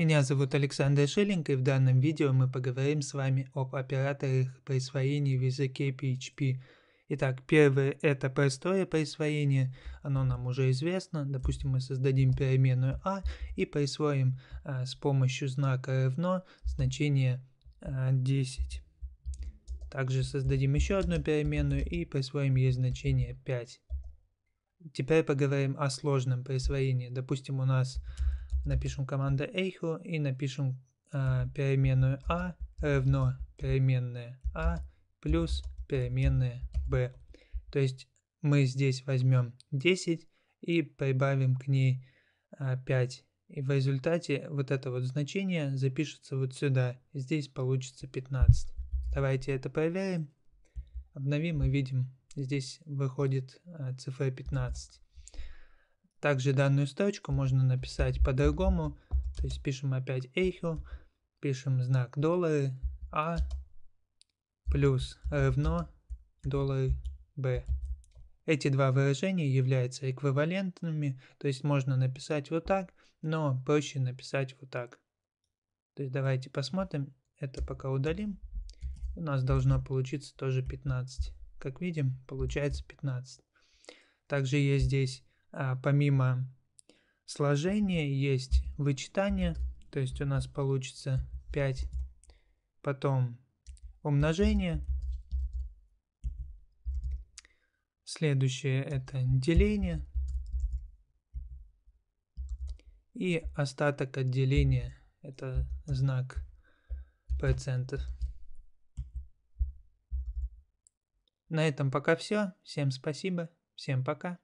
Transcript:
Меня зовут Александр Шиллинг и в данном видео мы поговорим с вами об операторах присвоения в языке PHP. Итак, первое это простое присвоение, оно нам уже известно. Допустим, мы создадим переменную a «А» и присвоим а, с помощью знака равно значение а, 10. Также создадим еще одну переменную и присвоим ей значение 5. Теперь поговорим о сложном присвоении. Допустим, у нас напишем команду echo и напишем а, а, э, переменную a равно переменная a а плюс переменная b. То есть мы здесь возьмем 10 и прибавим к ней э, 5. И в результате вот это вот значение запишется вот сюда. Здесь получится 15. Давайте это проверим. Обновим и видим, здесь выходит э, цифра 15. Также данную строчку можно написать по-другому. То есть пишем опять эйхо, пишем знак доллары А плюс равно доллары b. Эти два выражения являются эквивалентными, то есть можно написать вот так, но проще написать вот так. То есть давайте посмотрим, это пока удалим. У нас должно получиться тоже 15. Как видим, получается 15. Также есть здесь а, помимо сложения есть вычитание, то есть у нас получится 5, потом умножение, следующее это деление и остаток от деления, это знак процентов. На этом пока все. Всем спасибо. Всем пока.